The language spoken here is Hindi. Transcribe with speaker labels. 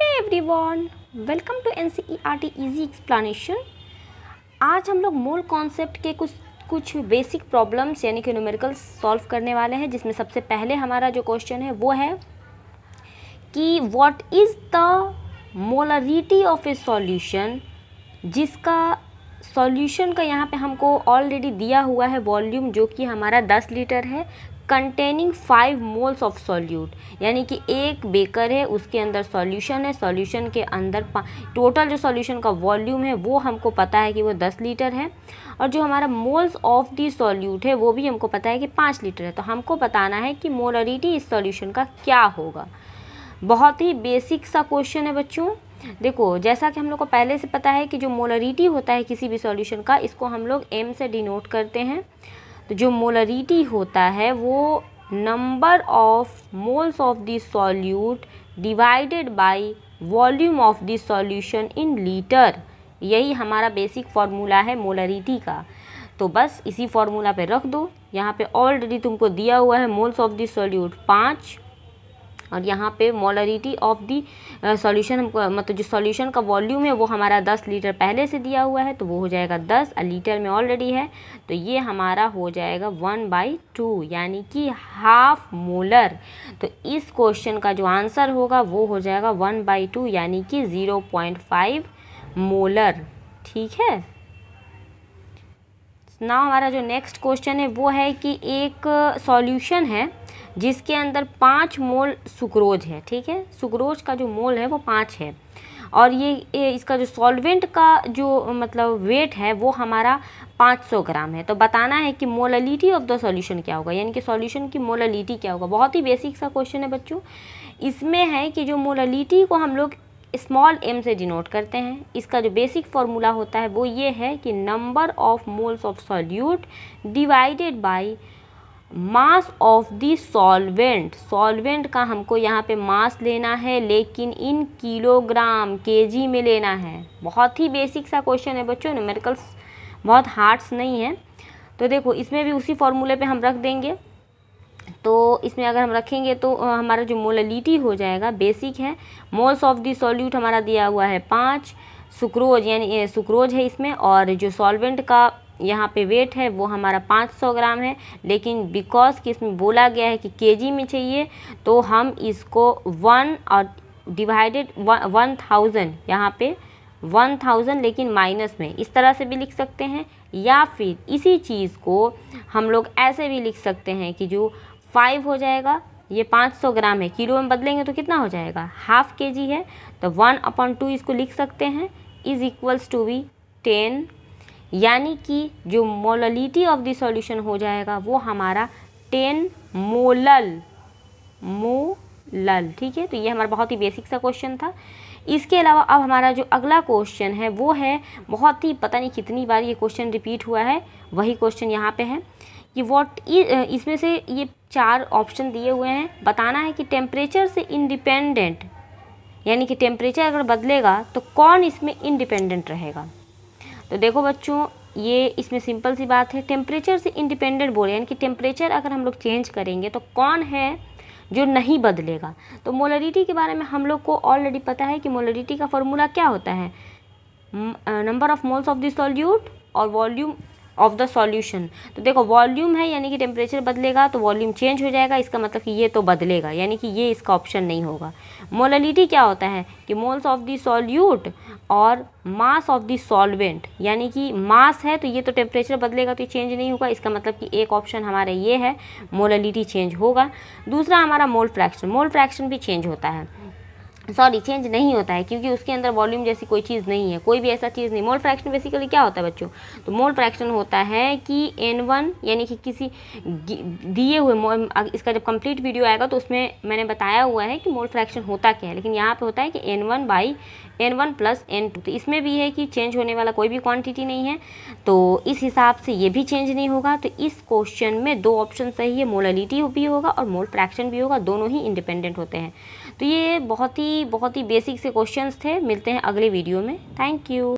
Speaker 1: है everyone welcome to N C R T easy explanation आज हम लोग मूल कॉन्सेप्ट के कुछ कुछ बेसिक प्रॉब्लम्स यानी कि न्यूमेरिकल सॉल्व करने वाले हैं जिसमें सबसे पहले हमारा जो क्वेश्चन है वो है कि what is the molarity of a solution जिसका सॉल्यूशन का यहाँ पे हमको ऑलरेडी दिया हुआ है वॉल्यूम जो कि हमारा 10 लीटर है containing five moles of solute यानी कि एक बेकर है उसके अंदर सॉल्यूशन है सॉल्यूशन के अंदर टोटल जो सॉल्यूशन का वॉल्यूम है वो हमको पता है कि वो दस लीटर है और जो हमारा मोल्स ऑफ दी सॉल्यूट है वो भी हमको पता है कि पाँच लीटर है तो हमको बताना है कि मोलरिटी इस सॉल्यूशन का क्या होगा बहुत ही बेसिक सा क्वेश्चन है बच्चों देखो जैसा कि हम लोग को पहले से पता है कि जो मोलरिटी होता है किसी भी सॉल्यूशन का इसको हम लोग एम से डिनोट करते हैं तो जो मोलरिटी होता है वो number of moles of the solute divided by volume of the solution in litre यही हमारा बेसिक फार्मूला है मोलरिटी का तो बस इसी फार्मूला पे रख दो यहाँ पे ऑलरेडी तुमको दिया हुआ है मोल्स ऑफ द सॉल्यूट पाँच और यहाँ पे मोलरिटी ऑफ दी सॉल्यूशन मतलब जो सॉल्यूशन का वॉल्यूम है वो हमारा 10 लीटर पहले से दिया हुआ है तो वो हो जाएगा 10 लीटर में ऑलरेडी है तो ये हमारा हो जाएगा वन बाई टू यानी कि हाफ मोलर तो इस क्वेश्चन का जो आंसर होगा वो हो जाएगा वन बाई टू यानी कि ज़ीरो पॉइंट फाइव मोलर ठीक है ना हमारा जो नेक्स्ट क्वेश्चन है वो है कि एक सॉल्यूशन uh, है जिसके अंदर पाँच मोल सुक्रोज है ठीक है सुक्रोज का जो मोल है वो पाँच है और ये, ये इसका जो सॉल्वेंट का जो मतलब वेट है वो हमारा 500 ग्राम है तो बताना है कि मोलालिटी ऑफ द सॉल्यूशन क्या होगा यानी कि सॉल्यूशन की मोलालिटी क्या होगा बहुत ही बेसिक सा क्वेश्चन है बच्चों इसमें है कि जो मोलालिटी को हम लोग स्मॉल एम से डिनोट करते हैं इसका जो बेसिक फॉर्मूला होता है वो ये है कि number of moles of solute divided by mass of the solvent solvent का हमको यहाँ पे मास लेना है लेकिन इन किलोग्राम केजी में लेना है बहुत ही बेसिक सा क्वेश्चन है बच्चों न्यूमेरिकल्स बहुत हार्ड्स नहीं है तो देखो इसमें भी उसी फॉर्मूले पे हम रख देंगे तो इसमें अगर हम रखेंगे तो हमारा जो मोलिटी हो जाएगा बेसिक है मोल्स ऑफ दी सॉल्यूट हमारा दिया हुआ है पाँच सुक्रोज यानी सुक्रोज है इसमें और जो सॉल्वेंट का यहाँ पे वेट है वो हमारा 500 ग्राम है लेकिन बिकॉज कि इसमें बोला गया है कि केजी में चाहिए तो हम इसको वन और डिवाइडेड वन थाउजेंड यहाँ पे वन थाउजेंड लेकिन माइनस में इस तरह से भी लिख सकते हैं या फिर इसी चीज़ को हम लोग ऐसे भी लिख सकते हैं कि जो फाइव हो जाएगा ये पाँच सौ ग्राम है किलो में बदलेंगे तो कितना हो जाएगा हाफ के जी है तो वन अपॉन टू इसको लिख सकते हैं is equals to V ten यानी कि जो मोललिटी ऑफ द सॉल्यूशन हो जाएगा वो हमारा टेन मोलल मोलल ठीक है तो ये हमारा बहुत ही बेसिक सा क्वेश्चन था इसके अलावा अब हमारा जो अगला क्वेश्चन है वो है बहुत ही पता नहीं कितनी बार ये क्वेश्चन रिपीट हुआ है वही क्वेश्चन यहाँ पे है कि वॉट इसमें से ये चार ऑप्शन दिए हुए हैं बताना है कि टेम्परेचर से इंडिपेंडेंट यानी कि टेम्परेचर अगर बदलेगा तो कौन इसमें इंडिपेंडेंट रहेगा तो देखो बच्चों ये इसमें सिंपल सी बात है टेम्परेचर से इंडिपेंडेंट बोले यानी कि टेम्परेचर अगर हम लोग चेंज करेंगे तो कौन है जो नहीं बदलेगा तो मोलरिटी के बारे में हम लोग को ऑलरेडी पता है कि मोलरिटी का फॉर्मूला क्या होता है number of moles of the solute और वॉल्यूम ऑफ द सॉल्यूशन तो देखो वॉल्यूम है यानी कि टेम्परेचर बदलेगा तो वॉल्यूम चेंज हो जाएगा इसका मतलब कि ये तो बदलेगा यानी कि ये इसका ऑप्शन नहीं होगा मोललिटी क्या होता है कि मोल्स ऑफ द सॉल्यूट और मास ऑफ द सॉल्वेंट यानी कि मास है तो ये तो टेम्परेचर बदलेगा तो ये चेंज नहीं होगा इसका मतलब कि एक ऑप्शन हमारा ये है मोलिटी चेंज होगा दूसरा हमारा मोल फ्रैक्शन मोल फ्रैक्शन भी चेंज होता है सॉरी चेंज नहीं होता है क्योंकि उसके अंदर वॉल्यूम जैसी कोई चीज़ नहीं है कोई भी ऐसा चीज़ नहीं मोल फ्रैक्शन बेसिकली क्या होता है बच्चों तो मोल फ्रैक्शन होता है कि एन वन यानी कि किसी दिए हुए इसका जब कंप्लीट वीडियो आएगा तो उसमें मैंने बताया हुआ है कि मोल फ्रैक्शन होता क्या है लेकिन यहाँ पे होता है कि N one by N one plus N two तो इसमें भी है कि चेंज होने वाला कोई भी क्वांटिटी नहीं है तो इस हिसाब से ये भी चेंज नहीं होगा तो इस क्वेश्चन में दो ऑप्शन सही है मोलालिटी भी होगा और मोल फ्रैक्शन भी होगा दोनों ही इंडिपेंडेंट होते हैं तो ये बहुत ही बहुत ही बेसिक से क्वेश्चन थे मिलते हैं अगले वीडियो में थैंक यू